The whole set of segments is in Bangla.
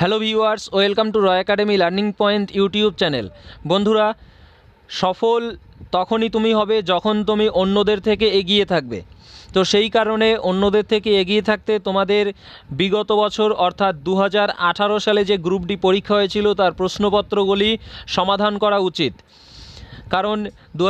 Hello viewers welcome to Roy academy learning point YouTube channel বন্ধুরা সফল তখনই তুমি হবে যখন তুমি অন্যদের থেকে এগিয়ে থাকবে তো সেই কারণে অন্যদের থেকে এগিয়ে থাকতে তোমাদের বিগত বছর অর্থাৎ দু সালে যে গ্রুপ ডি পরীক্ষা হয়েছিল তার প্রশ্নপত্রগুলি সমাধান করা উচিত কারণ দু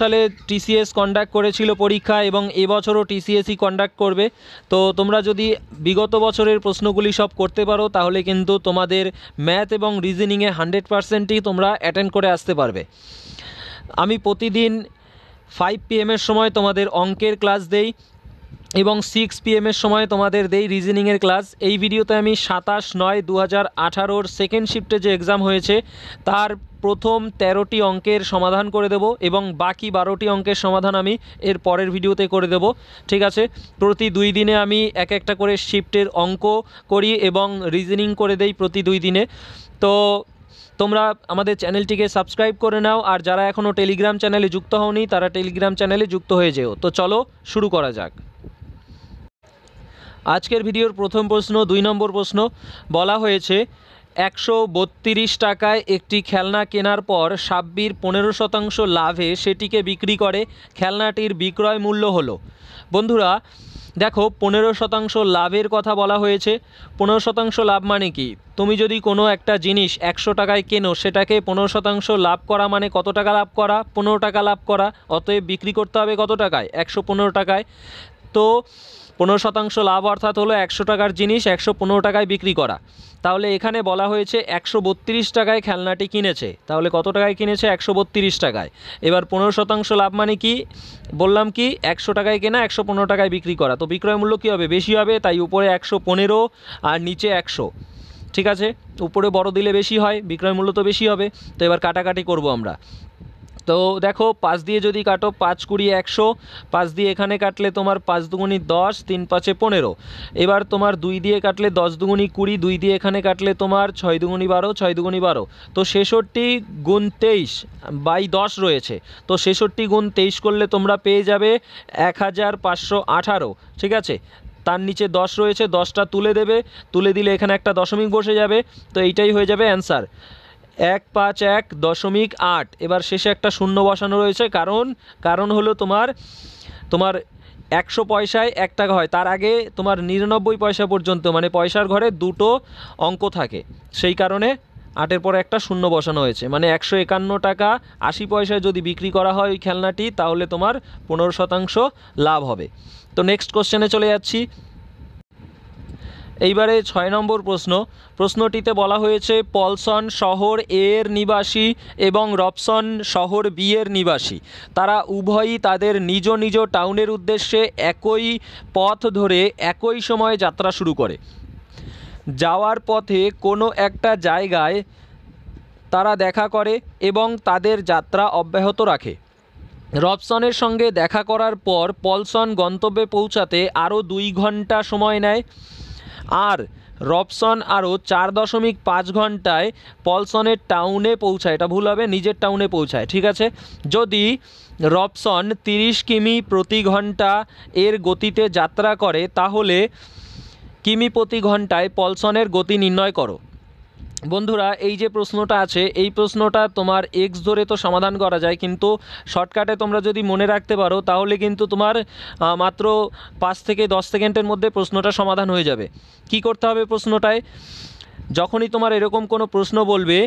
সালে টিসিএস কন্ডাক্ট করেছিল পরীক্ষা এবং এবছরও টিসিএসই কন্ডাক্ট করবে তো তোমরা যদি বিগত বছরের প্রশ্নগুলি সব করতে পারো তাহলে কিন্তু তোমাদের ম্যাথ এবং রিজনিংয়ে হান্ড্রেড পারসেন্টই তোমরা অ্যাটেন্ড করে আসতে পারবে আমি প্রতিদিন ফাইভ পিএমের সময় তোমাদের অঙ্কের ক্লাস দেই এবং সিক্স পিএমের সময় তোমাদের দেই রিজনিংয়ের ক্লাস এই ভিডিওতে আমি সাতাশ নয় দু হাজার আঠারোর সেকেন্ড শিফটে যে এক্সাম হয়েছে তার প্রথম তেরোটি অঙ্কের সমাধান করে দেব এবং বাকি বারোটি অঙ্কের সমাধান আমি এর পরের ভিডিওতে করে দেব ঠিক আছে প্রতি দুই দিনে আমি এক একটা করে শিফটের অঙ্ক করি এবং রিজনিং করে দেই প্রতি দুই দিনে তো তোমরা আমাদের চ্যানেলটিকে সাবস্ক্রাইব করে নাও আর যারা এখনও টেলিগ্রাম চ্যানেলে যুক্ত হওনি তারা টেলিগ্রাম চ্যানেলে যুক্ত হয়ে যেও তো চলো শুরু করা যাক আজকের ভিডিওর প্রথম প্রশ্ন দুই নম্বর প্রশ্ন বলা হয়েছে একশো টাকায় একটি খেলনা কেনার পর সাব্বির পনেরো শতাংশ লাভে সেটিকে বিক্রি করে খেলনাটির বিক্রয় মূল্য হলো বন্ধুরা দেখো পনেরো শতাংশ লাভের কথা বলা হয়েছে পনেরো শতাংশ লাভ মানে কি তুমি যদি কোনো একটা জিনিস একশো টাকায় কেনো সেটাকে পনেরো শতাংশ লাভ করা মানে কত টাকা লাভ করা পনেরো টাকা লাভ করা অতএব বিক্রি করতে হবে কত টাকায় একশো পনেরো টাকায় তো পনেরো শতাংশ লাভ অর্থাৎ হলো একশো টাকার জিনিস একশো পনেরো টাকায় বিক্রি করা তাহলে এখানে বলা হয়েছে একশো বত্রিশ টাকায় খেলনাটি কিনেছে তাহলে কত টাকায় কিনেছে একশো বত্রিশ টাকায় এবার পনেরো শতাংশ লাভ মানে কি বললাম কি একশো টাকায় কেনা একশো পনেরো টাকায় বিক্রি করা তো বিক্রয় মূল্য কী হবে বেশি হবে তাই উপরে একশো পনেরো আর নিচে একশো ঠিক আছে উপরে বড় দিলে বেশি হয় বিক্রয় মূল্য তো বেশি হবে তো এবার কাটাকাটি করব আমরা তো দেখো পাঁচ দিয়ে যদি কাটো পাঁচ কুড়ি একশো পাঁচ দিয়ে এখানে কাটলে তোমার পাঁচ দুগুনি দশ তিন পাঁচে পনেরো এবার তোমার দুই দিয়ে কাটলে দশ দুগুনি কুড়ি দুই দিয়ে এখানে কাটলে তোমার ছয় দুগুনি বারো ছয় দুগুনি বারো তো ছেষট্টি গুণ তেইশ বাই দশ রয়েছে তো ছেষট্টি গুণ তেইশ করলে তোমরা পেয়ে যাবে এক হাজার পাঁচশো আঠারো ঠিক আছে তার নিচে দশ রয়েছে দশটা তুলে দেবে তুলে দিলে এখানে একটা দশমিক বসে যাবে তো এইটাই হয়ে যাবে অ্যান্সার এক পাঁচ এক দশমিক আট এবার শেষে একটা শূন্য বসানো রয়েছে কারণ কারণ হলো তোমার তোমার একশো পয়সায় এক টাকা হয় তার আগে তোমার নিরানব্বই পয়সা পর্যন্ত মানে পয়সার ঘরে দুটো অঙ্ক থাকে সেই কারণে আটের পর একটা শূন্য বসানো হয়েছে মানে একশো একান্ন টাকা আশি পয়সায় যদি বিক্রি করা হয় ওই খেলনাটি তাহলে তোমার পনেরো শতাংশ লাভ হবে তো নেক্সট কোশ্চেনে চলে যাচ্ছি এইবারে ছয় নম্বর প্রশ্ন প্রশ্নটিতে বলা হয়েছে পলসন শহর এর নিবাসী এবং রপসন শহর বি এর নিবাসী তারা উভয়ই তাদের নিজ নিজ টাউনের উদ্দেশ্যে একই পথ ধরে একই সময়ে যাত্রা শুরু করে যাওয়ার পথে কোনো একটা জায়গায় তারা দেখা করে এবং তাদের যাত্রা অব্যাহত রাখে রবসনের সঙ্গে দেখা করার পর পলসন গন্তব্যে পৌঁছাতে আরও দুই ঘন্টা সময় নেয় আর রবসন আরও চার দশমিক পাঁচ ঘন্টায় পলসনের টাউনে পৌঁছায় এটা ভুল হবে নিজের টাউনে পৌঁছায় ঠিক আছে যদি রবসন তিরিশ কিমি প্রতি ঘন্টা এর গতিতে যাত্রা করে তাহলে কিমি প্রতি ঘন্টায় পলসনের গতি নির্ণয় করো বন্ধুরা এই যে প্রশ্নটা আছে এই প্রশ্নটা তোমার এক্স ধরে তো সমাধান করা যায় কিন্তু শর্টকাটে তোমরা যদি মনে রাখতে পারো তাহলে কিন্তু তোমার মাত্র পাঁচ থেকে দশ সেকেন্ডের মধ্যে প্রশ্নটা সমাধান হয়ে যাবে কি করতে হবে প্রশ্নটায় যখনই তোমার এরকম কোনো প্রশ্ন বলবে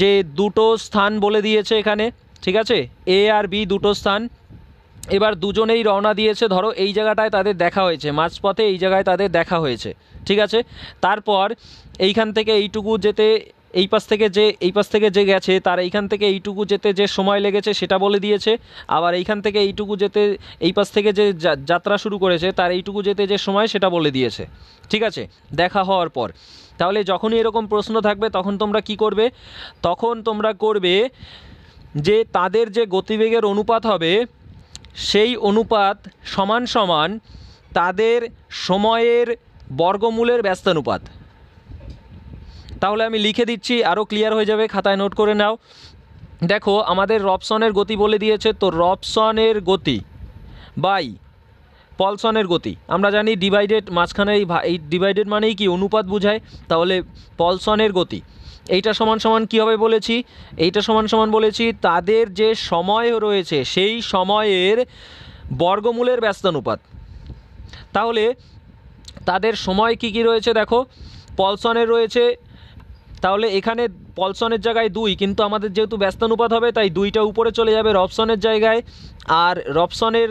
যে দুটো স্থান বলে দিয়েছে এখানে ঠিক আছে এ আর বি দুটো স্থান এবার দুজনেই রওনা দিয়েছে ধরো এই জায়গাটায় তাদের দেখা হয়েছে মাঝপথে এই জায়গায় তাদের দেখা হয়েছে ঠিক আছে তারপর এইখান থেকে এইটুকু যেতে এই পাশ থেকে যে এই পাশ থেকে যে গেছে তার এইখান থেকে এইটুকু যেতে যে সময় লেগেছে সেটা বলে দিয়েছে আবার এইখান থেকে এইটুকু যেতে এই পাশ থেকে যে যাত্রা শুরু করেছে তার এইটুকু যেতে যে সময় সেটা বলে দিয়েছে ঠিক আছে দেখা হওয়ার পর তাহলে যখনই এরকম প্রশ্ন থাকবে তখন তোমরা কি করবে তখন তোমরা করবে যে তাদের যে গতিবেগের অনুপাত হবে সেই অনুপাত সমান সমান তাদের সময়ের বর্গমূলের ব্যস্তানুপাত তাহলে আমি লিখে দিচ্ছি আরও ক্লিয়ার হয়ে যাবে খাতায় নোট করে নাও দেখো আমাদের রপসনের গতি বলে দিয়েছে তো রপসনের গতি বাই পলসনের গতি আমরা জানি ডিভাইডেড মাঝখানে এই ডিভাইডেড মানেই কি অনুপাত বোঝায় তাহলে পলসনের গতি এইটা সমান সমান কীভাবে হবে বলেছি এইটা সমান সমান বলেছি তাদের যে সময় রয়েছে সেই সময়ের বর্গমূলের ব্যস্তানুপাত তাহলে তাদের সময় কি কি রয়েছে দেখো পলসনের রয়েছে তাহলে এখানে পলসনের জায়গায় দুই কিন্তু আমাদের যেহেতু ব্যস্তানুপাত হবে তাই দুইটা উপরে চলে যাবে রপসনের জায়গায় আর রপসনের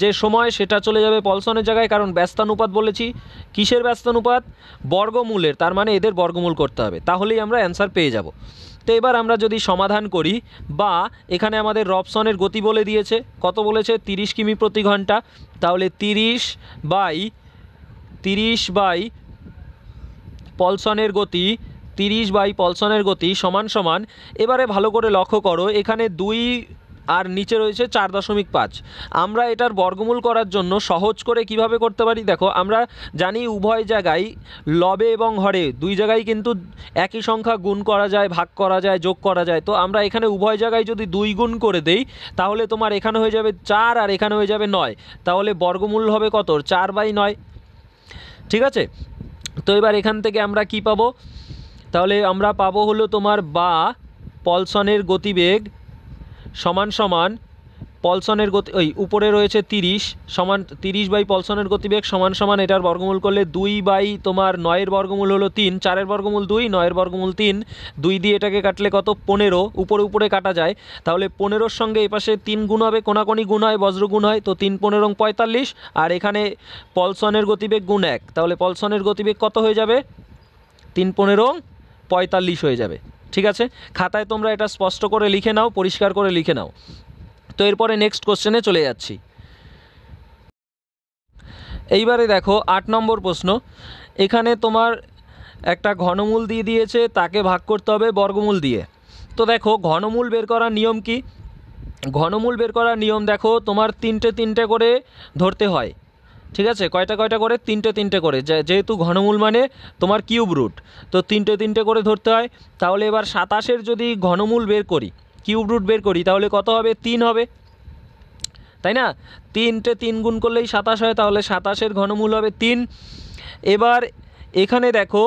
যে সময় সেটা চলে যাবে পলসনের জায়গায় কারণ ব্যস্তানুপাত বলেছি কিসের ব্যস্তানুপাত বর্গমূলের তার মানে এদের বর্গমূল করতে হবে তাহলেই আমরা অ্যান্সার পেয়ে যাব তো এবার আমরা যদি সমাধান করি বা এখানে আমাদের রপসনের গতি বলে দিয়েছে কত বলেছে 30 কিমি প্রতি ঘন্টা তাহলে 30 বাই 30 বাই পলসনের গতি তিরিশ বাই পলসনের গতি সমান সমান এবারে ভালো করে লক্ষ্য করো এখানে দুই আর নিচে রয়েছে চার দশমিক পাঁচ আমরা এটার বর্গমূল করার জন্য সহজ করে কিভাবে করতে পারি দেখো আমরা জানি উভয় জায়গায় লবে এবং হরে দুই জায়গায় কিন্তু একই সংখ্যা গুণ করা যায় ভাগ করা যায় যোগ করা যায় তো আমরা এখানে উভয় জায়গায় যদি দুই গুণ করে দেই তাহলে তোমার এখানে হয়ে যাবে চার আর এখানে হয়ে যাবে নয় তাহলে বর্গমূল হবে কত চার বাই নয় ঠিক আছে তো এবার এখান থেকে আমরা কি পাবো তাহলে আমরা পাবো হলো তোমার বা পলসনের গতিবেগ সমান সমান পলসনের গতি ওই উপরে রয়েছে তিরিশ সমান তিরিশ বাই পলসনের গতিবেগ সমান সমান এটার বর্গমূল করলে দুই বাই তোমার নয়ের বর্গমূল হলো তিন চারের বর্গমূল দুই নয়ের বর্গমূল তিন দুই দিয়ে এটাকে কাটলে কত পনেরো উপরে উপরে কাটা যায় তাহলে পনেরোর সঙ্গে এপাশে তিন গুণ হবে কোনাকোনি গুণ হয় বজ্রগুণ হয় তো তিন পনেরো পঁয়তাল্লিশ আর এখানে পলসনের গতিবেগ গুণ এক তাহলে পলসনের গতিবেগ কত হয়ে যাবে তিন পনেরো পঁয়তাল্লিশ হয়ে যাবে ঠিক আছে খাতায় তোমরা এটা স্পষ্ট করে লিখে নাও পরিষ্কার করে লিখে নাও তো এরপরে নেক্সট কোশ্চেনে চলে যাচ্ছি এইবারে দেখো আট নম্বর প্রশ্ন এখানে তোমার একটা ঘনমূল দিয়ে দিয়েছে তাকে ভাগ করতে হবে বর্গমূল দিয়ে তো দেখো ঘনমূল বের করার নিয়ম কি ঘনমূল বের করার নিয়ম দেখো তোমার তিনটে তিনটে করে ধরতে হয় ঠিক আছে কয়টা কয়টা করে তিনটে তিনটে করে যেহেতু ঘনমূল মানে তোমার কিউব রুট তো তিনটে তিনটে করে ধরতে হয় তাহলে এবার সাতাশের যদি ঘনমূল বের করি কিউব রুট বের করি তাহলে কত হবে তিন হবে তাই না তিনটে তিন গুণ করলেই সাতাশ হয় তাহলে সাতাশের ঘনমূল হবে তিন এবার এখানে দেখো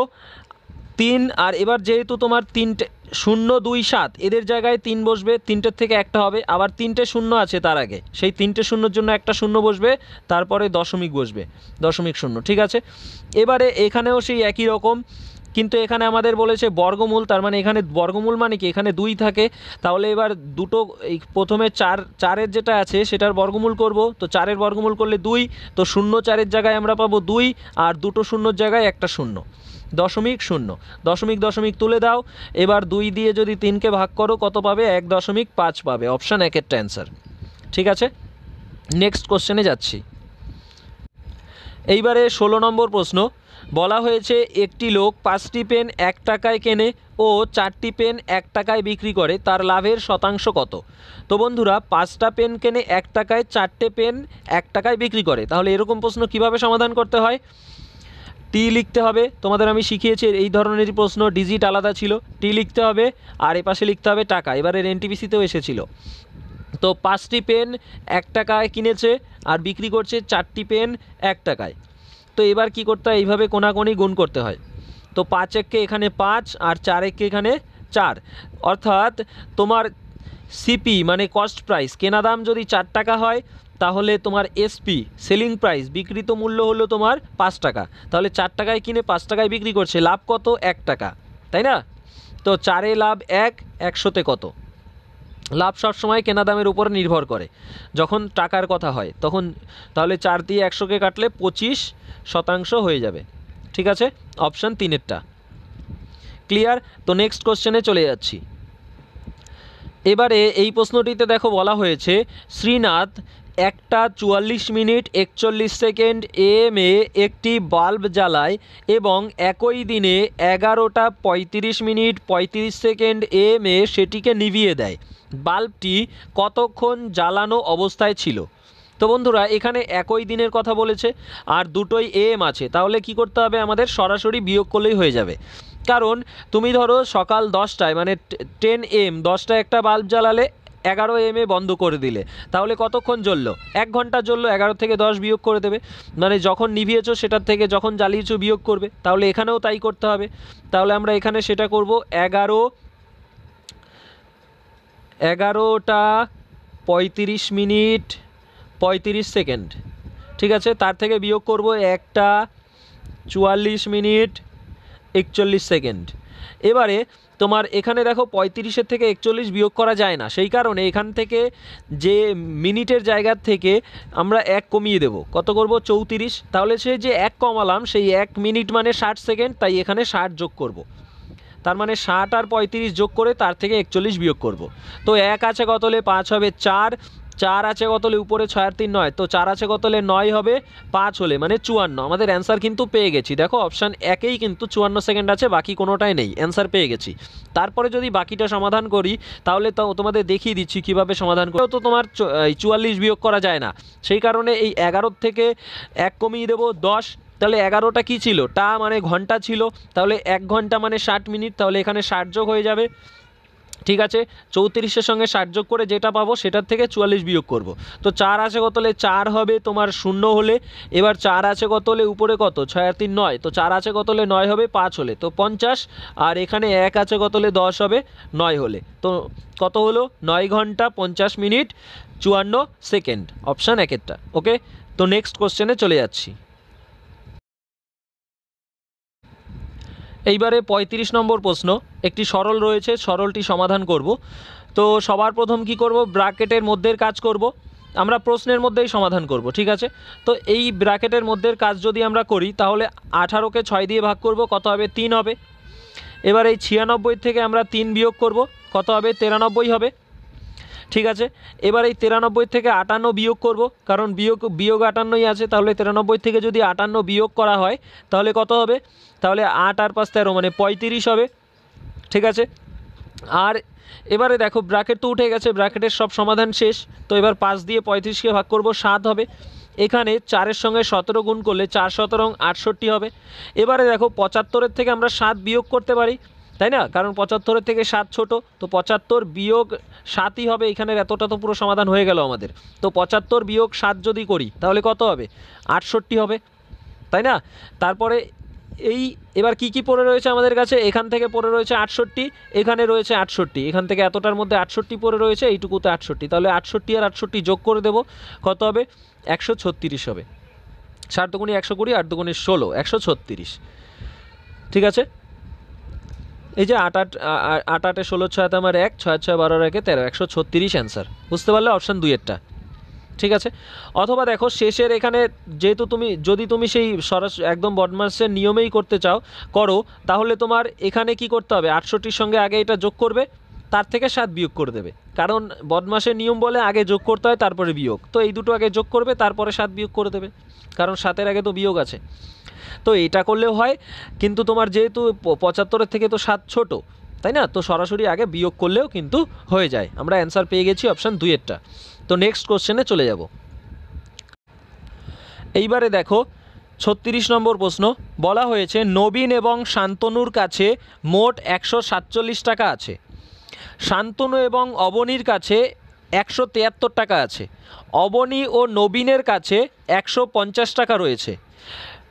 তিন আর এবার যেহেতু তোমার তিনটে শূন্য দুই সাত এদের জায়গায় তিন বসবে তিনটের থেকে একটা হবে আবার তিনটে শূন্য আছে তার আগে সেই তিনটে শূন্যর জন্য একটা শূন্য বসবে তারপরে দশমিক বসবে দশমিক শূন্য ঠিক আছে এবারে এখানেও সেই একই রকম কিন্তু এখানে আমাদের বলেছে বর্গমূল তার মানে এখানে বর্গমূল মানে কি এখানে দুই থাকে তাহলে এবার দুটো এই প্রথমে চার চারের যেটা আছে সেটার বর্গমূল করব তো চারের বর্গমূল করলে দুই তো শূন্য চারের জায়গায় আমরা পাবো দুই আর দুটো শূন্যর জায়গায় একটা শূন্য দশমিক শূন্য দশমিক দশমিক তুলে দাও এবার দুই দিয়ে যদি তিনকে ভাগ করো কত পাবে এক দশমিক পাঁচ পাবে অপশান একের অ্যান্সার ঠিক আছে নেক্সট কোশ্চেনে যাচ্ছি এইবারে ষোলো নম্বর প্রশ্ন বলা হয়েছে একটি লোক পাঁচটি পেন এক টাকায় কেনে ও চারটি পেন এক টাকায় বিক্রি করে তার লাভের শতাংশ কত তো বন্ধুরা পাঁচটা পেন কেনে এক টাকায় চারটে পেন এক টাকায় বিক্রি করে তাহলে এরকম প্রশ্ন কিভাবে সমাধান করতে হয় টি লিখতে হবে তোমাদের আমি শিখিয়েছি এই ধরনের প্রশ্ন ডিজিট আলাদা ছিল টি লিখতে হবে আর এপাশে লিখতে হবে টাকা এবারের এনটিপিসিতেও এসেছিল তো পাঁচটি পেন এক টাকায় কিনেছে আর বিক্রি করছে চারটি পেন এক টাকায় তো এবার কি করতে হয় এইভাবে কোনাকোনি গুণ করতে হয় তো পাঁচ এককে এখানে পাঁচ আর চার এককে এখানে চার অর্থাৎ তোমার সিপি মানে কস্ট প্রাইস কেনা দাম যদি চার টাকা হয় তাহলে তোমার এসপি সেলিং প্রাইস বিক্রিত মূল্য হলো তোমার পাঁচ টাকা তাহলে চার টাকায় কিনে পাঁচ টাকায় বিক্রি করছে লাভ কত এক টাকা তাই না তো চারে লাভ এক একশোতে কত লাভ সবসময় কেনা দামের উপর নির্ভর করে যখন টাকার কথা হয় তখন তাহলে চার দিয়ে একশোকে কাটলে পঁচিশ শতাংশ হয়ে যাবে ঠিক আছে অপশান তিনেরটা ক্লিয়ার তো নেক্সট কোশ্চেনে চলে যাচ্ছি এবারে এই প্রশ্নটিতে দেখো বলা হয়েছে শ্রীনাথ একটা চুয়াল্লিশ মিনিট একচল্লিশ সেকেন্ড এম এ একটি বাল্ব জ্বালায় এবং একই দিনে এগারোটা পঁয়ত্রিশ মিনিট পঁয়ত্রিশ সেকেন্ড এম এ সেটিকে নিভিয়ে দেয় বাল্বটি কতক্ষণ জ্বালানো অবস্থায় ছিল তো বন্ধুরা এখানে একই দিনের কথা বলেছে আর দুটোই এম আছে তাহলে কি করতে হবে আমাদের সরাসরি বিয়োগ করলেই হয়ে যাবে কারণ তুমি ধরো সকাল দশটায় মানে টেন এম দশটায় একটা বাল্ব জ্বালালে এগারো এম এ বন্ধ করে দিলে তাহলে কতক্ষণ জ্বললো এক ঘন্টা জ্বললো এগারো থেকে দশ বিয়োগ করে দেবে মানে যখন নিভিয়েছো সেটার থেকে যখন জ্বালিয়েছো বিয়োগ করবে তাহলে এখানেও তাই করতে হবে তাহলে আমরা এখানে সেটা করব এগারো এগারোটা পঁয়ত্রিশ মিনিট পঁয়ত্রিশ সেকেন্ড ঠিক আছে তার থেকে বিয়োগ করব একটা চুয়াল্লিশ মিনিট একচল্লিশ সেকেন্ড এবারে তোমার এখানে দেখো পঁয়ত্রিশের থেকে একচল্লিশ বিয়োগ করা যায় না সেই কারণে এখান থেকে যে মিনিটের জায়গার থেকে আমরা এক কমিয়ে দেব কত করব চৌত্রিশ তাহলে সে যে এক কমালাম সেই এক মিনিট মানে ষাট সেকেন্ড তাই এখানে ষাট যোগ করব। তার মানে ষাট আর পঁয়ত্রিশ যোগ করে তার থেকে একচল্লিশ বিয়োগ করব। তো এক আছে কত হলে পাঁচ হবে চার চার আছে গতলে উপরে ছয় তিন নয় তো চার আছে গতলে নয় হবে পাঁচ হলে মানে চুয়ান্ন আমাদের অ্যান্সার কিন্তু পেয়ে গেছি দেখো অপশান একেই কিন্তু চুয়ান্ন সেকেন্ড আছে বাকি কোনোটাই নেই অ্যান্সার পেয়ে গেছি তারপরে যদি বাকিটা সমাধান করি তাহলে তোমাদের দেখিয়ে দিচ্ছি কিভাবে সমাধান করো তো তোমার চুয়াল্লিশ বিয়োগ করা যায় না সেই কারণে এই এগারোর থেকে এক কমিয়ে দেবো দশ তাহলে এগারোটা কি ছিল টা মানে ঘন্টা ছিল তাহলে এক ঘন্টা মানে ষাট মিনিট তাহলে এখানে ষাট যোগ হয়ে যাবে ঠিক আছে চৌত্রিশের সঙ্গে ষাট যোগ করে যেটা পাবো সেটার থেকে চুয়াল্লিশ বিয়োগ করব। তো চার আছে কত হলে চার হবে তোমার শূন্য হলে এবার চার আছে কত হলে উপরে কত ছয় আর তিন নয় তো চার আছে কত হলে নয় হবে পাঁচ হলে তো পঞ্চাশ আর এখানে এক আছে কত হলে দশ হবে নয় হলে তো কত হলো নয় ঘন্টা পঞ্চাশ মিনিট চুয়ান্ন সেকেন্ড অপশান একেরটা ওকে তো নেক্সট কোশ্চেনে চলে যাচ্ছি এইবারে ৩৫ নম্বর প্রশ্ন একটি সরল রয়েছে সরলটি সমাধান করব তো সবার প্রথম কি করব ব্র্যাকেটের মধ্যের কাজ করব আমরা প্রশ্নের মধ্যেই সমাধান করব ঠিক আছে তো এই ব্র্যাকেটের মধ্যের কাজ যদি আমরা করি তাহলে আঠারোকে ছয় দিয়ে ভাগ করব কত হবে তিন হবে এবার এই ছিয়ানব্বই থেকে আমরা তিন বিয়োগ করব কত হবে তেরানব্বই হবে ঠিক আছে এবার এই তিরানব্বই থেকে আটান্ন বিয়োগ করব কারণ বিয়োগ বিয়োগ আটান্নই আছে তাহলে তিরানব্বই থেকে যদি আটান্ন বিয়োগ করা হয় তাহলে কত হবে তাহলে আট আর পাঁচ তেরো মানে পঁয়ত্রিশ হবে ঠিক আছে আর এবারে দেখো ব্র্যাকেট তো উঠে গেছে ব্র্যাকেটের সব সমাধান শেষ তো এবার পাঁচ দিয়ে পঁয়ত্রিশকে ভাগ করব সাত হবে এখানে চারের সঙ্গে সতেরো গুণ করলে চার সতেরো আটষট্টি হবে এবারে দেখো পঁচাত্তরের থেকে আমরা সাত বিয়োগ করতে পারি তাই না কারণ পঁচাত্তরের থেকে সাত ছোট তো পঁচাত্তর বিয়োগ সাতই হবে এখানের এতটা তো পুরো সমাধান হয়ে গেল আমাদের তো পঁচাত্তর বিয়োগ সাত যদি করি তাহলে কত হবে আটষট্টি হবে তাই না তারপরে এই এবার কি কি পড়ে রয়েছে আমাদের কাছে এখান থেকে পড়ে রয়েছে আটষট্টি এখানে রয়েছে আটষট্টি এখান থেকে এতটার মধ্যে আটষট্টি পড়ে রয়েছে এইটুকুতে আটষট্টি তাহলে আটষট্টি আর আটষট্টি যোগ করে দেব কত হবে একশো ছত্রিশ হবে সাত দুগুণি একশো কুড়ি আট দুগুণি ষোলো একশো ছত্রিশ ঠিক আছে এই যে আট আট আট আটে ষোলো ছয় আমার এক ছয় ছয় বারোর একে তেরো একশো ছত্রিশ অ্যান্সার বুঝতে পারলে অপশান দুইয়েরটা ঠিক আছে অথবা দেখো শেষের এখানে যেহেতু তুমি যদি তুমি সেই সরাসরি একদম বডমাসের নিয়মেই করতে চাও করো তাহলে তোমার এখানে কি করতে হবে আটষট্টির সঙ্গে আগে এটা যোগ করবে তার থেকে সাত বিয়োগ করে দেবে কারণ বদমাসের নিয়ম বলে আগে যোগ করতে হয় তারপরে বিয়োগ তো এই দুটো আগে যোগ করবে তারপরে সাত বিয়োগ করে দেবে কারণ সাতের আগে তো বিয়োগ আছে তো এটা করলেও হয় কিন্তু তোমার যেহেতু পঁচাত্তরের থেকে তো সাত ছোট তাই না তো সরাসরি আগে বিয়োগ করলেও কিন্তু হয়ে যায় আমরা অ্যান্সার পেয়ে গেছি অপশান দুইয়েরটা তো নেক্সট কোশ্চেনে চলে যাব এইবারে দেখো ছত্রিশ নম্বর প্রশ্ন বলা হয়েছে নবীন এবং শান্তনুর কাছে মোট একশো সাতচল্লিশ টাকা আছে শান্তনু এবং অবনীর কাছে একশো তিয়াত্তর টাকা আছে অবনী ও নবীনের কাছে একশো পঞ্চাশ টাকা রয়েছে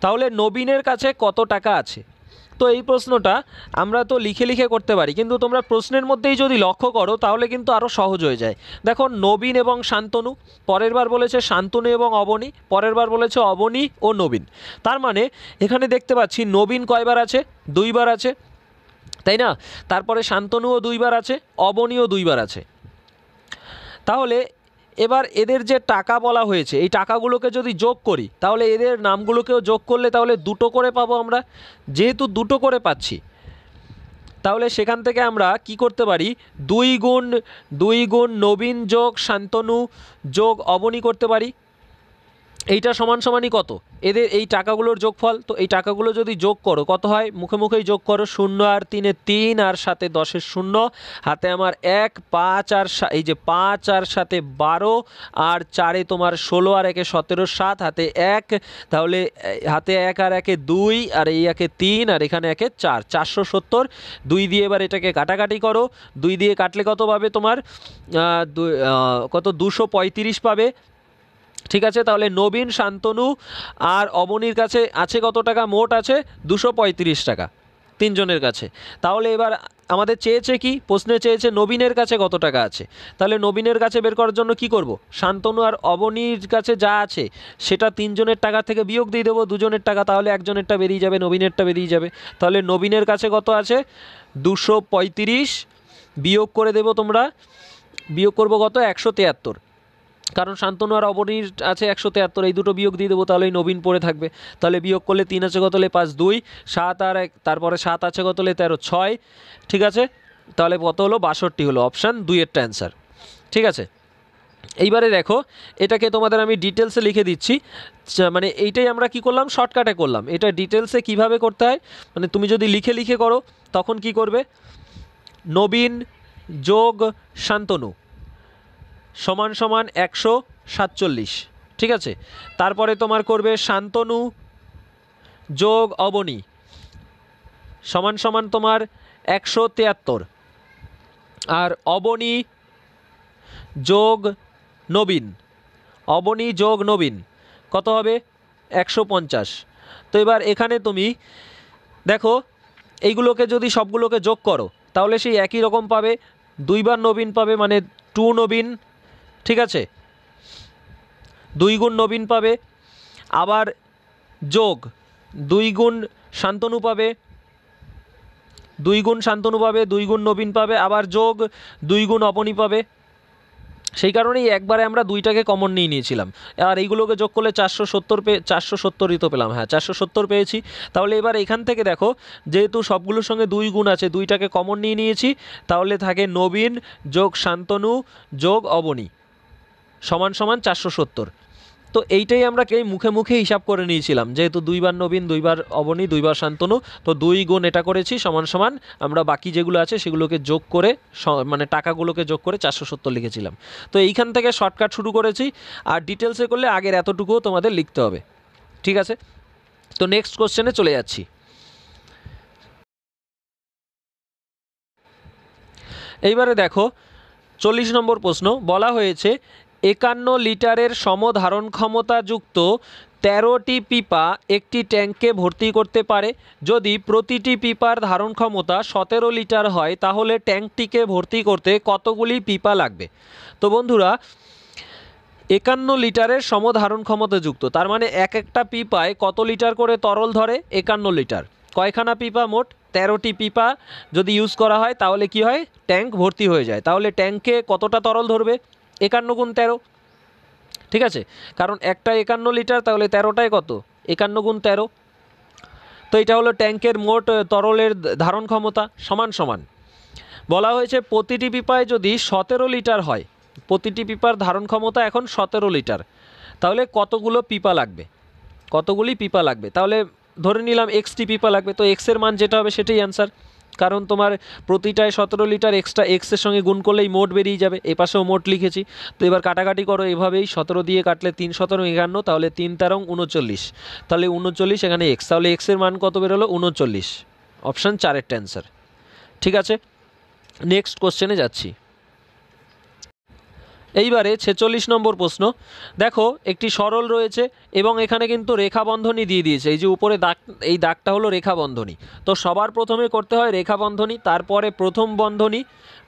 তাহলে নবীনের কাছে কত টাকা আছে তো এই প্রশ্নটা আমরা তো লিখে লিখে করতে পারি কিন্তু তোমরা প্রশ্নের মধ্যেই যদি লক্ষ্য করো তাহলে কিন্তু আরও সহজ হয়ে যায় দেখো নবীন এবং শান্তনু পরের বার বলেছে শান্তনু এবং অবনী পরের বার বলেছে অবনী ও নবীন তার মানে এখানে দেখতে পাচ্ছি নবীন কয়বার আছে দুইবার আছে তাই না তারপরে শান্তনুও দুইবার আছে অবনীও দুইবার আছে তাহলে এবার এদের যে টাকা বলা হয়েছে এই টাকাগুলোকে যদি যোগ করি তাহলে এদের নামগুলোকেও যোগ করলে তাহলে দুটো করে পাবো আমরা যেহেতু দুটো করে পাচ্ছি তাহলে সেখান থেকে আমরা কি করতে পারি দুই গুণ দুই গুণ নবীন যোগ শান্তনু যোগ অবনী করতে পারি এইটা সমান সমানই কত এদের এই টাকাগুলোর যোগফল তো এই টাকাগুলো যদি যোগ করো কত হয় মুখে মুখেই যোগ করো শূন্য আর তিনে তিন আর সাথে দশের শূন্য হাতে আমার এক পাঁচ আর এই যে পাঁচ আর সাথে বারো আর চারে তোমার ষোলো আর একে সতেরো সাত হাতে এক তাহলে হাতে এক আর একে দুই আর এই একে তিন আর এখানে একে চার চারশো সত্তর দুই দিয়ে এবার এটাকে কাটাকাটি করো দুই দিয়ে কাটলে কত পাবে তোমার কত দুশো পঁয়ত্রিশ পাবে ঠিক আছে তাহলে নবীন শান্তনু আর অবনীর কাছে আছে কত টাকা মোট আছে দুশো টাকা তিনজনের কাছে তাহলে এবার আমাদের চেয়েছে কি প্রশ্নে চেয়েছে নবীনের কাছে কত টাকা আছে তাহলে নবীনের কাছে বের করার জন্য কি করব শান্তনু আর অবনীর কাছে যা আছে সেটা তিনজনের টাকা থেকে বিয়োগ দিয়ে দেবো দুজনের টাকা তাহলে একজনেরটা বেরিয়ে যাবে নবীনেরটা বেরিয়ে যাবে তাহলে নবীনের কাছে কত আছে দুশো বিয়োগ করে দেব তোমরা বিয়োগ করব কত একশো তিয়াত্তর কারণ শান্তনু আর অবনীর আছে একশো তেয়াত্তর এই দুটো বিয়োগ দিয়ে দেবো তাহলে নবীন পড়ে থাকবে তাহলে বিয়োগ করলে তিন আছে কতলে পাঁচ দুই সাত আর এক তারপরে সাত আছে কতলে তেরো ছয় ঠিক আছে তাহলে কত হলো বাষট্টি হলো অপশান দুইয়েরটা অ্যান্সার ঠিক আছে এইবারে দেখো এটাকে তোমাদের আমি ডিটেলসে লিখে দিচ্ছি মানে এইটাই আমরা কি করলাম শর্টকাটে করলাম এটা ডিটেলসে কিভাবে করতে হয় মানে তুমি যদি লিখে লিখে করো তখন কি করবে নবীন যোগ শান্তনু সমান সমান একশো সাতচল্লিশ ঠিক আছে তারপরে তোমার করবে শান্তনু যোগ অবনী সমান সমান তোমার একশো তিয়াত্তর আর অবনী যোগ নবীন অবনী যোগ নবীন কত হবে একশো পঞ্চাশ তো এবার এখানে তুমি দেখো এইগুলোকে যদি সবগুলোকে যোগ করো তাহলে সেই একই রকম পাবে দুইবার নবীন পাবে মানে টু নবীন ঠিক আছে দুই গুণ নবীন পাবে আবার যোগ দুই গুণ শান্তনু পাবে দুই গুণ শান্তনু পাবে দুই গুণ নবীন পাবে আবার যোগ দুই গুণ অপনি পাবে সেই কারণেই একবারে আমরা দুইটাকে কমন নিয়ে নিয়েছিলাম আর এইগুলোকে যোগ করলে চারশো সত্তর পেয়ে চারশো সত্তর ঋতু পেলাম হ্যাঁ চারশো সত্তর পেয়েছি তাহলে এবার এখান থেকে দেখো যেহেতু সবগুলোর সঙ্গে দুই গুণ আছে দুইটাকে কমন নিয়ে নিয়েছি তাহলে থাকে নবীন যোগ শান্তনু যোগ অবনী সমান সমান চারশো সত্তর তো এইটাই আমরা কে মুখে মুখে হিসাব করে নিয়েছিলাম যেহেতু দুইবার নবীন দুইবার অবনী দুইবার শান্তনু তো দুই গুণ এটা করেছি সমান সমান আমরা বাকি যেগুলো আছে সেগুলোকে যোগ করে মানে টাকাগুলোকে যোগ করে চারশো সত্তর লিখেছিলাম তো এইখান থেকে শর্টকাট শুরু করেছি আর ডিটেলসে করলে আগের এতটুকুও তোমাদের লিখতে হবে ঠিক আছে তো নেক্সট কোশ্চেনে চলে যাচ্ছি এইবারে দেখো চল্লিশ নম্বর প্রশ্ন বলা হয়েছে একান্ন লিটারের সমধারণ ক্ষমতাযুক্ত তেরোটি পিপা একটি ট্যাঙ্কে ভর্তি করতে পারে যদি প্রতিটি পিপার ধারণ ক্ষমতা সতেরো লিটার হয় তাহলে ট্যাঙ্কটিকে ভর্তি করতে কতগুলি পিপা লাগবে তো বন্ধুরা একান্ন লিটারের সমধারণ ক্ষমতাযুক্ত তার মানে এক একটা পিপায় কত লিটার করে তরল ধরে একান্ন লিটার কয়খানা পিপা মোট তেরোটি পিপা যদি ইউজ করা হয় তাহলে কি হয় ট্যাঙ্ক ভর্তি হয়ে যায় তাহলে ট্যাঙ্কে কতটা তরল ধরবে একান্ন গুণ তেরো ঠিক আছে কারণ একটা একান্ন লিটার তাহলে তেরোটায় কত একান্ন গুণ তেরো তো এটা হলো ট্যাঙ্কের মোট তরলের ধারণ ক্ষমতা সমান সমান বলা হয়েছে প্রতিটি পিপায় যদি সতেরো লিটার হয় প্রতিটি পিপার ধারণ ক্ষমতা এখন সতেরো লিটার তাহলে কতগুলো পিপা লাগবে কতগুলি পিপা লাগবে তাহলে ধরে নিলাম এক্সটি পিপা লাগবে তো এক্সের মান যেটা হবে সেটাই অ্যান্সার কারণ তোমার প্রতিটায় সতেরো লিটার এক্সট্রা এক্সের সঙ্গে গুণ করলেই মোট বেরিয়ে যাবে এপাশেও মোট লিখেছি তো এবার কাটাকাটি করো এভাবেই সতেরো দিয়ে কাটলে তিন সতেরো এগান্ন তাহলে তিন তারং উনচল্লিশ তাহলে উনচল্লিশ এখানে এক্স তাহলে এক্সের মান কত বেরোলো উনচল্লিশ অপশান চারেরটা অ্যান্সার ঠিক আছে নেক্সট কোশ্চেনে যাচ্ছি এইবারে ছেচল্লিশ নম্বর প্রশ্ন দেখো একটি সরল রয়েছে এবং এখানে কিন্তু রেখাবন্ধনী দিয়ে দিয়েছে এই যে উপরে দাগ এই দাগটা হলো রেখাবন্ধনী তো সবার প্রথমে করতে হয় রেখাবন্ধনী তারপরে প্রথম বন্ধনী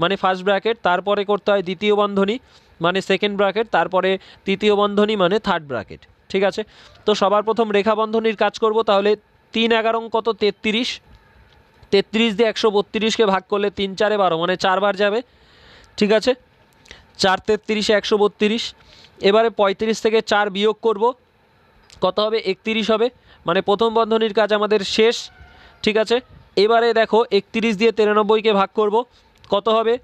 মানে ফার্স্ট ব্র্যাকেট তারপরে করতে হয় দ্বিতীয় বন্ধনী মানে সেকেন্ড ব্র্যাকেট তারপরে তৃতীয় বন্ধনী মানে থার্ড ব্র্যাকেট ঠিক আছে তো সবার প্রথম রেখাবন্ধনীর কাজ করব তাহলে তিন এগারো কত তেত্রিশ তেত্রিশ দিয়ে একশো বত্রিশকে ভাগ করলে তিন চারে বারো মানে চারবার যাবে ঠিক আছে চার তেত্রিশে একশো বত্রিশ এবারে পঁয়ত্রিশ থেকে চার বিয়োগ করব কত হবে একত্রিশ হবে মানে প্রথম বন্ধনীর কাজ আমাদের শেষ ঠিক আছে এবারে দেখো একত্রিশ দিয়ে তিরানব্বইকে ভাগ করব কত হবে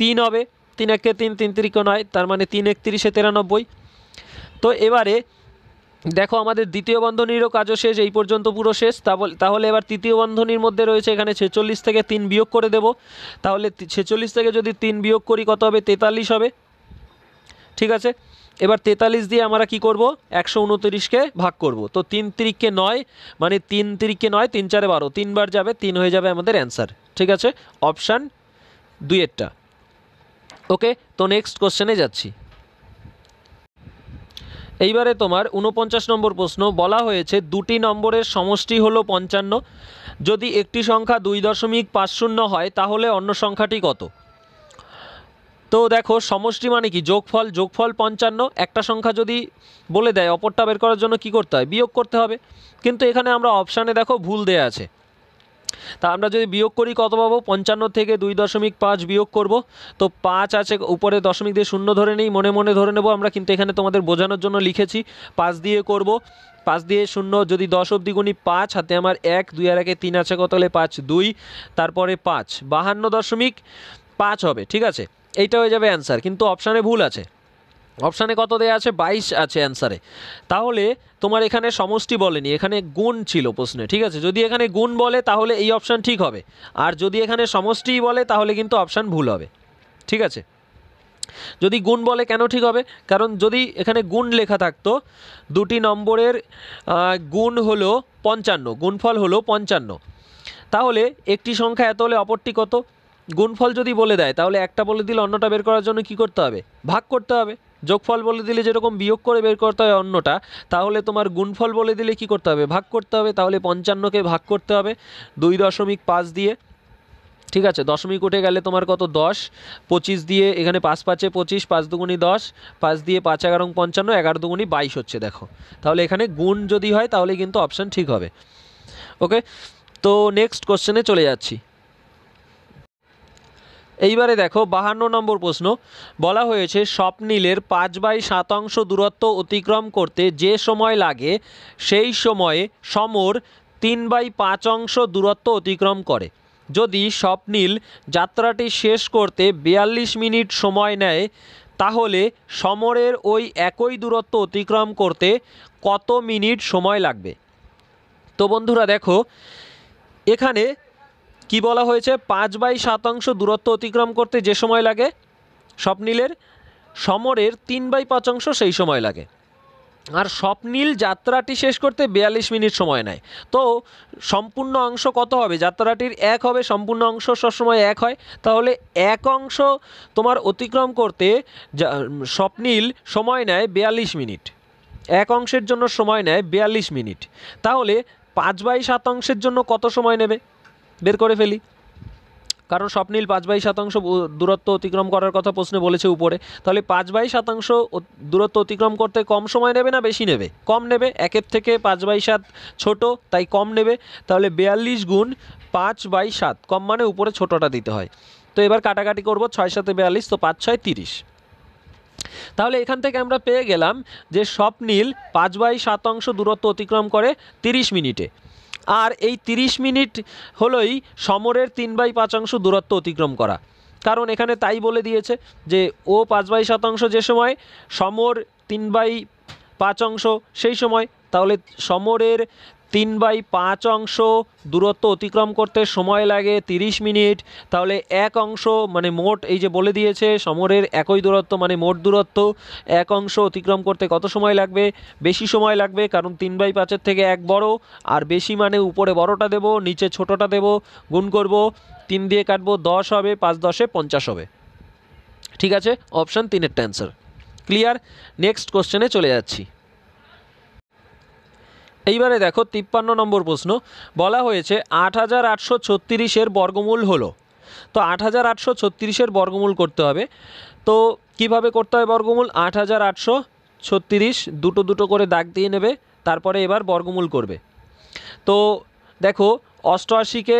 তিন হবে তিন একে তিন তিন তিরিকে নয় তার মানে তিন একত্রিশে তিরানব্বই তো এবারে দেখো আমাদের দ্বিতীয় বন্ধনীরও কাজও শেষ এই পর্যন্ত পুরো শেষ তাহলে এবার তৃতীয় বন্ধনীর মধ্যে রয়েছে এখানে ছেচল্লিশ থেকে তিন বিয়োগ করে দেব তাহলে ছেচল্লিশ থেকে যদি তিন বিয়োগ করি কত হবে তেতাল্লিশ হবে ঠিক আছে এবার তেতাল্লিশ দিয়ে আমরা কি করব একশো উনতিরিশকে ভাগ করব তো তিন তিরিককে নয় মানে তিন তিরিককে নয় তিন চারে বারো তিনবার যাবে তিন হয়ে যাবে আমাদের অ্যান্সার ঠিক আছে অপশান দুইয়েরটা ওকে তো নেক্সট কোশ্চেনে যাচ্ছি এইবারে তোমার উনপঞ্চাশ নম্বর প্রশ্ন বলা হয়েছে দুটি নম্বরের সমষ্টি হলো পঞ্চান্ন যদি একটি সংখ্যা দুই দশমিক পাঁচ শূন্য হয় তাহলে অন্য সংখ্যাটি কত তো দেখো সমষ্টি মানে কি যোগফল যোগফল পঞ্চান্ন একটা সংখ্যা যদি বলে দেয় অপরটা বের করার জন্য কি করতে হয় বিয়োগ করতে হবে কিন্তু এখানে আমরা অপশানে দেখো ভুল দেয়া আছে তা আমরা যদি বিয়োগ করি কত পাবো পঞ্চান্ন থেকে দুই দশমিক পাঁচ বিয়োগ করব তো পাঁচ আছে উপরে দশমিক দিয়ে শূন্য ধরে নেই মনে মনে ধরে নেব আমরা কিন্তু এখানে তোমাদের বোঝানোর জন্য লিখেছি পাঁচ দিয়ে করব পাঁচ দিয়ে শূন্য যদি দশ অব্দি গুণি পাঁচ হাতে আমার এক দুই আর একে তিন আছে কত হলে পাঁচ দুই তারপরে পাঁচ বাহান্ন দশমিক পাঁচ হবে ঠিক আছে এইটা হয়ে যাবে অ্যান্সার কিন্তু অপশানে ভুল আছে অপশানে কত দেয়া আছে বাইশ আছে অ্যান্সারে তাহলে তোমার এখানে সমষ্টি বলেনি এখানে গুণ ছিল প্রশ্নে ঠিক আছে যদি এখানে গুণ বলে তাহলে এই অপশান ঠিক হবে আর যদি এখানে সমষ্টি বলে তাহলে কিন্তু অপশান ভুল হবে ঠিক আছে যদি গুণ বলে কেন ঠিক হবে কারণ যদি এখানে গুণ লেখা থাকতো দুটি নম্বরের গুণ হলো পঞ্চান্ন গুণফল হলো পঞ্চান্ন তাহলে একটি সংখ্যা এত হলে অপরটি কত গুণফল যদি বলে দেয় তাহলে একটা বলে দিলে অন্যটা বের করার জন্য কি করতে হবে ভাগ করতে হবে যোগফল বলে দিলে যেরকম বিয়োগ করে বের করতে হয় অন্যটা তাহলে তোমার গুণফল বলে দিলে কি করতে হবে ভাগ করতে হবে তাহলে পঞ্চান্নকে ভাগ করতে হবে দুই দশমিক পাঁচ দিয়ে ঠিক আছে দশমিক উঠে গেলে তোমার কত দশ পঁচিশ দিয়ে এখানে পাঁচ পাঁচে পঁচিশ পাঁচ দুগুণি দশ পাঁচ দিয়ে পাঁচ এগারো পঞ্চান্ন এগারো দুগুণি বাইশ হচ্ছে দেখো তাহলে এখানে গুণ যদি হয় তাহলে কিন্তু অপশান ঠিক হবে ওকে তো নেক্সট কোশ্চেনে চলে যাচ্ছি এইবারে দেখো বাহান্ন নম্বর প্রশ্ন বলা হয়েছে স্বপ্নীলের পাঁচ বাই শতাংশ দূরত্ব অতিক্রম করতে যে সময় লাগে সেই সময়ে সমর তিন বাই পাঁচ অংশ দূরত্ব অতিক্রম করে যদি স্বপ্নীল যাত্রাটি শেষ করতে বিয়াল্লিশ মিনিট সময় নেয় তাহলে সমরের ওই একই দূরত্ব অতিক্রম করতে কত মিনিট সময় লাগবে তো বন্ধুরা দেখো এখানে কি বলা হয়েছে পাঁচ বাই শতাংশ দূরত্ব অতিক্রম করতে যে সময় লাগে স্বপ্নীলের সমরের তিন বাই পাঁচ অংশ সেই সময় লাগে আর স্বপ্নীল যাত্রাটি শেষ করতে বিয়াল্লিশ মিনিট সময় নেয় তো সম্পূর্ণ অংশ কত হবে যাত্রাটির এক হবে সম্পূর্ণ অংশ সবসময় এক হয় তাহলে এক অংশ তোমার অতিক্রম করতে স্বপ্নীল সময় নেয় বিয়াল্লিশ মিনিট এক অংশের জন্য সময় নেয় বিয়াল্লিশ মিনিট তাহলে পাঁচ বাই সাত অংশের জন্য কত সময় নেবে বের করে ফেলি কারণ স্বপ্নীল পাঁচ বাই শতাংশ দূরত্ব অতিক্রম করার কথা প্রশ্নে বলেছে উপরে তাহলে পাঁচ বাই শতাংশ দূরত্ব অতিক্রম করতে কম সময় নেবে না বেশি নেবে কম নেবে একের থেকে পাঁচ বাই সাত ছোটো তাই কম নেবে তাহলে বিয়াল্লিশ গুণ পাঁচ বাই সাত কম মানে উপরে ছোটোটা দিতে হয় তো এবার কাটাকাটি করবো ছয় সাথে বিয়াল্লিশ তো পাঁচ ছয় তিরিশ তাহলে এখান থেকে আমরা পেয়ে গেলাম যে স্বপ্নীল পাঁচ বাই শতাংশ দূরত্ব অতিক্রম করে তিরিশ মিনিটে আর এই 30 মিনিট হলোই সমরের তিন বাই পাঁচ অংশ দূরত্ব অতিক্রম করা কারণ এখানে তাই বলে দিয়েছে যে ও পাঁচ বাই শতাংশ যে সময় সমর তিন বাই পাঁচ অংশ সেই সময় তাহলে সমরের তিন বাই পাঁচ অংশ দূরত্ব অতিক্রম করতে সময় লাগে 30 মিনিট তাহলে এক অংশ মানে মোট এই যে বলে দিয়েছে সমরের একই দূরত্ব মানে মোট দূরত্ব এক অংশ অতিক্রম করতে কত সময় লাগবে বেশি সময় লাগবে কারণ তিন বাই পাঁচের থেকে এক বড় আর বেশি মানে উপরে বড়টা দেব নিচে ছোটটা দেব গুণ করব তিন দিয়ে কাটব দশ হবে পাঁচ দশে পঞ্চাশ হবে ঠিক আছে অপশান তিনের ট্যান্সার ক্লিয়ার নেক্সট কোশ্চেনে চলে যাচ্ছি এইবারে দেখো তিপ্পান্ন নম্বর প্রশ্ন বলা হয়েছে আট হাজার আটশো ছত্রিশের বর্গমূল হলো তো আট হাজার আটশো ছত্রিশের বর্গমূল করতে হবে তো কিভাবে করতে হয় বর্গমূল আট হাজার আটশো ছত্রিশ দুটো দুটো করে দাগ দিয়ে নেবে তারপরে এবার বর্গমূল করবে তো দেখো অষ্টআশিকে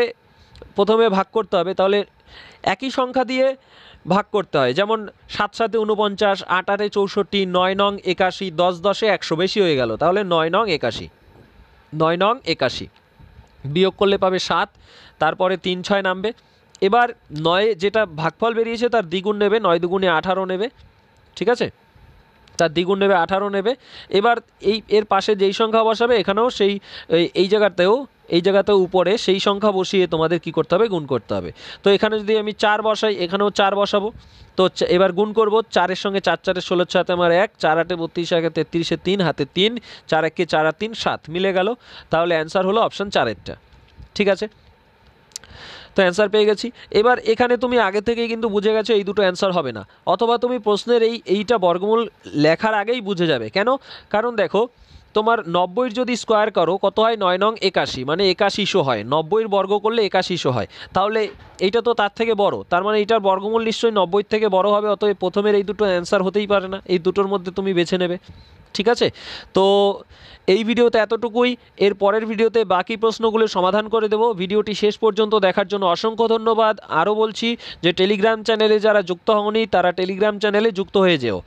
প্রথমে ভাগ করতে হবে তাহলে একই সংখ্যা দিয়ে ভাগ করতে হয় যেমন সাত সাতে উনপঞ্চাশ আট আটে চৌষট্টি নয় নং একাশি দশ দশে একশো বেশি হয়ে গেল তাহলে নয় নং একাশি নয় নং একাশি বিয়োগ করলে পাবে সাত তারপরে তিন ছয় নামবে এবার নয় যেটা ভাগফল বেরিয়েছে তার দ্বিগুণ নেবে নয় দুগুণে আঠারো নেবে ঠিক আছে চার দ্বিগুণ নেবে আঠারো নেবে এবার এই এর পাশে যেই সংখ্যা বসাবে এখানেও সেই এই জায়গাতেও এই জায়গাতে উপরে সেই সংখ্যা বসিয়ে তোমাদের কি করতে হবে গুণ করতে হবে তো এখানে যদি আমি চার বসাই এখানেও চার বসাবো তো এবার গুণ করব চারের সঙ্গে চার চারের ষোলো সাথে আমার এক চার আটে বত্রিশ আগে তেত্রিশে তিন হাতে তিন চার এককে চার আর তিন সাত মিলে গেল তাহলে অ্যান্সার হলো অপশান চারেরটা ঠিক আছে তো অ্যান্সার পেয়ে গেছি এবার এখানে তুমি আগে থেকেই কিন্তু বুঝে গেছো এই দুটো অ্যান্সার হবে না অথবা তুমি প্রশ্নের এই এইটা বর্গমূল লেখার আগেই বুঝে যাবে কেন কারণ দেখো তোমার নব্বইয়ের যদি স্কোয়ার করো কত হয় নয় নং একাশি মানে শো হয় নব্বইয়ের বর্গ করলে একাশিশো হয় তাহলে এইটা তো তার থেকে বড় তার মানে এটার বর্গমূল নিশ্চয়ই নব্বই থেকে বড় হবে অতএব প্রথমের এই দুটো অ্যান্সার হতেই পারে না এই দুটোর মধ্যে তুমি বেছে নেবে ঠিক আছে তো এই ভিডিওতে এতটুকুই এর পরের ভিডিওতে বাকি প্রশ্নগুলো সমাধান করে দেব ভিডিওটি শেষ পর্যন্ত দেখার জন্য অসংখ্য ধন্যবাদ আরও বলছি যে টেলিগ্রাম চ্যানেলে যারা যুক্ত হওনি তারা টেলিগ্রাম চ্যানেলে যুক্ত হয়ে যেও